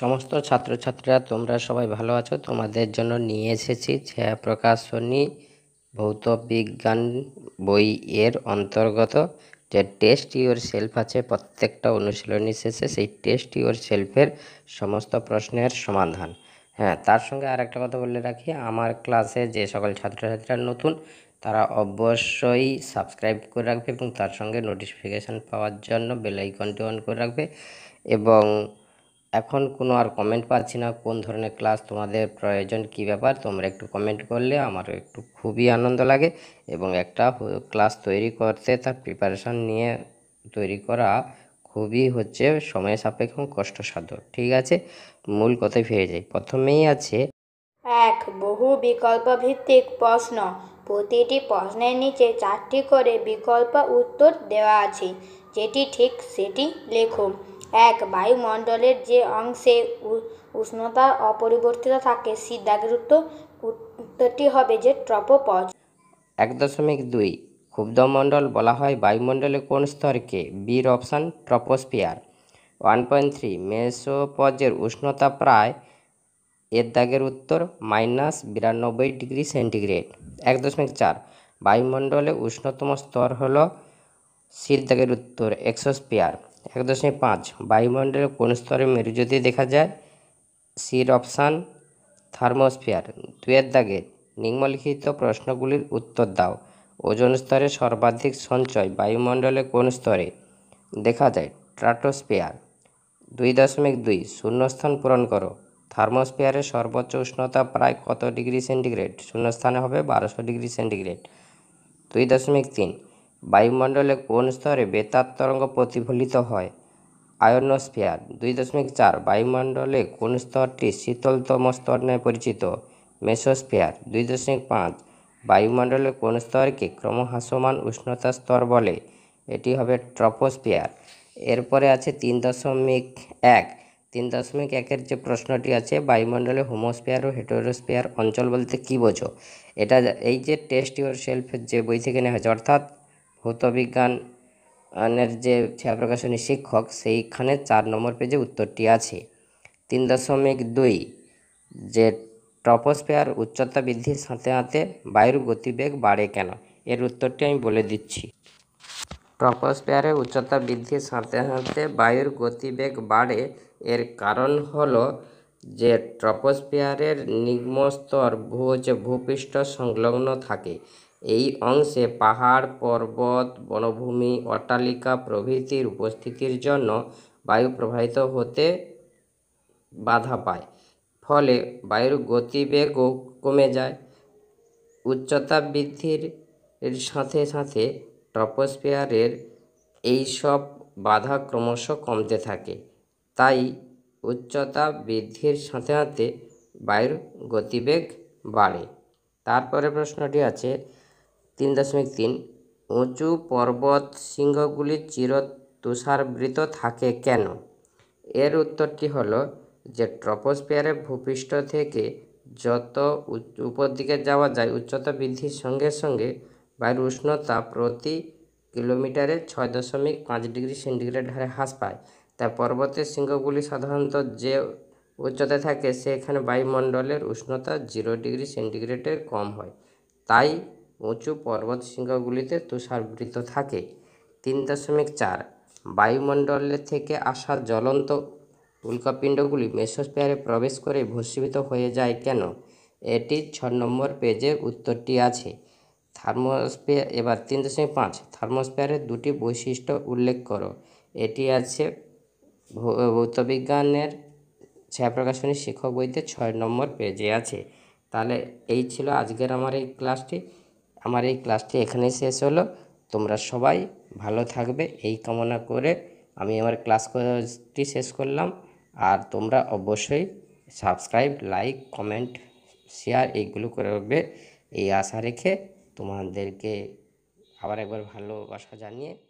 সমস্ত ছাত্রছাত্রীরা তোমরা সবাই ভালো আছো তোমাদের জন্য নিয়ে এসেছি ছায়া প্রকাশনী ভৌত বিজ্ঞান বই এর অন্তর্গত যে টেস্ট ইউর সেলফ আছে প্রত্যেকটা অনুশীলনী শেষে সেই টেস্ট ইউর সেলফের সমস্ত প্রশ্নের সমাধান হ্যাঁ তার সঙ্গে আর একটা কথা বলে রাখি আমার ক্লাসে যে সকল ছাত্রছাত্রীরা নতুন তারা অবশ্যই সাবস্ক্রাইব করে রাখবে এবং তার সঙ্গে নোটিফিকেশান পাওয়ার জন্য বেল আইকনটি অন করে রাখবে এবং এখন কোনো আর কমেন্ট পাচ্ছি না কোন ধরনের ক্লাস তোমাদের প্রয়োজন কি ব্যাপার তোমরা একটু কমেন্ট করলে আমার একটু খুবই আনন্দ লাগে এবং একটা ক্লাস তৈরি করতে তার প্রিপারেশান নিয়ে তৈরি করা খুবই হচ্ছে সময় সাপেক্ষ কষ্টসাধ্য ঠিক আছে মূল কথায় ফিরে যাই প্রথমেই আছে এক বহু বিকল্প ভিত্তিক প্রশ্ন প্রতিটি প্রশ্নের নিচে চারটি করে বিকল্প উত্তর দেওয়া আছে যেটি ঠিক সেটি লেখো এক বায়ুমণ্ডলের যে অংশে উষ্ণতা অপরিবর্তিত থাকে শীত দাগের উত্তরটি হবে যে ট্রপোপজ এক দশমিক দুই ক্ষুব্ধমণ্ডল বলা হয় বায়ুমণ্ডলে কোন স্তরকে বির option troposphere one point three মেসোপজের উষ্ণতা প্রায় এর দাগের উত্তর মাইনাস বিরানব্বই ডিগ্রি সেন্টিগ্রেড এক দশমিক চার বায়ুমণ্ডলে উষ্ণতম স্তর হল শীত দাগের উত্তর এক্সোস্পিয়ার এক দশমিক পাঁচ বায়ুমণ্ডলের কোন স্তরে মেরুজ্যোতি দেখা যায় সির অপশান থার্মোস্ফিয়ার দুয়ের দাগের নিম্নলিখিত প্রশ্নগুলির উত্তর দাও ওজন স্তরে সর্বাধিক সঞ্চয় বায়ুমণ্ডলে কোন স্তরে দেখা যায় ট্রাটোস্ফিয়ার দুই দশমিক দুই শূন্যস্থান পূরণ করো থার্মোস্ফিয়ারে সর্বোচ্চ উষ্ণতা প্রায় কত ডিগ্রি সেন্টিগ্রেড শূন্যস্থানে হবে বারোশো ডিগ্রি সেন্টিগ্রেড দুই দশমিক তিন বায়ুমণ্ডলে কোন স্তরে বেতার তরঙ্গ প্রতিফলিত হয় আয়োনোস্ফিয়ার দুই দশমিক চার বায়ুমণ্ডলে কোন স্তরটি শীতলতম স্তর নামে পরিচিত মেসোস্ফিয়ার দুই দশমিক পাঁচ বায়ুমণ্ডলে কোন স্তরকে ক্রমহ্রাসমান উষ্ণতা স্তর বলে এটি হবে ট্রপোস্ফিয়ার এরপরে আছে তিন দশমিক এক তিন দশমিক একের যে প্রশ্নটি আছে বায়ুমণ্ডলে হোমোস্ফিয়ার ও হেটোরোস্ফিয়ার অঞ্চল বলতে কী বোঝো এটা এই যে টেস্ট ইউর সেলফের যে বই থেকে নেওয়া হয়েছে অর্থাৎ ভৌতবিজ্ঞানের যে ছায়া প্রকাশনী শিক্ষক সেইখানে চার নম্বর পেজে উত্তরটি আছে তিন দশমিক দুই যে ট্রপোস্ফিয়ার উচ্চতা বৃদ্ধির সাথে সাথে বায়ুর গতিবেগ বাড়ে কেন এর উত্তরটি আমি বলে দিচ্ছি ট্রপোস্ফিয়ারের উচ্চতা বৃদ্ধির সাথে সাথে বায়ুর গতিবেগ বাড়ে এর কারণ হল যে ট্রপোস্ফিয়ারের নিম্নস্তর ভূ যে ভূপৃষ্ঠ সংলগ্ন থাকে এই অংশে পাহাড় পর্বত বনভূমি অট্টালিকা প্রভৃতির উপস্থিতির জন্য বায়ু প্রবাহিত হতে বাধা পায় ফলে বায়ুর গতিবেগও কমে যায় উচ্চতা বৃদ্ধির সাথে সাথে ট্রপোস্ফিয়ারের এইসব বাধা ক্রমশ কমতে থাকে তাই উচ্চতা বৃদ্ধির সাথে সাথে বায়ুর গতিবেগ বাড়ে তারপরে প্রশ্নটি আছে তিন দশমিক তিন উঁচু পর্বত শৃঙ্গগুলি চির তুষারবৃত থাকে কেন এর উত্তরটি হল যে ট্রপোস্ফিয়ারের ভূপৃষ্ঠ থেকে যত উপর দিকে যাওয়া যায় উচ্চতা বৃদ্ধির সঙ্গে সঙ্গে বায়ুর উষ্ণতা প্রতি কিলোমিটারে ছয় দশমিক পাঁচ ডিগ্রি সেন্টিগ্রেড হারে হ্রাস পায় তাই পর্বতের শৃঙ্গগুলি সাধারণত যে উচ্চতায় থাকে সেখানে বায়ুমণ্ডলের উষ্ণতা জিরো ডিগ্রি সেন্টিগ্রেডের কম হয় তাই উঁচু পর্বত শৃঙ্গগুলিতে তুষারবৃত থাকে তিন দশমিক চার বায়ুমণ্ডলের থেকে আসা জ্বলন্ত উল্কাপিণ্ডগুলি মেসোস্পিয়ারে প্রবেশ করে ভস্মিত হয়ে যায় কেন এটি ছ নম্বর পেজের উত্তরটি আছে থার্মোস্পিয়ার এবার তিন দশমিক পাঁচ থার্মোস্পিয়ারের দুটি বৈশিষ্ট্য উল্লেখ করো এটি আছে ভৌতবিজ্ঞানের ছায়া প্রকাশনী শিক্ষক বইতে ছয় নম্বর পেজে আছে তাহলে এই ছিল আজকের আমার এই ক্লাসটি আমার এই ক্লাসটি এখানেই শেষ হলো তোমরা সবাই ভালো থাকবে এই কামনা করে আমি আমার ক্লাসটি শেষ করলাম আর তোমরা অবশ্যই সাবস্ক্রাইব লাইক কমেন্ট শেয়ার এইগুলো করবে এই আশা রেখে তোমাদেরকে আবার একবার ভালোবাসা জানিয়ে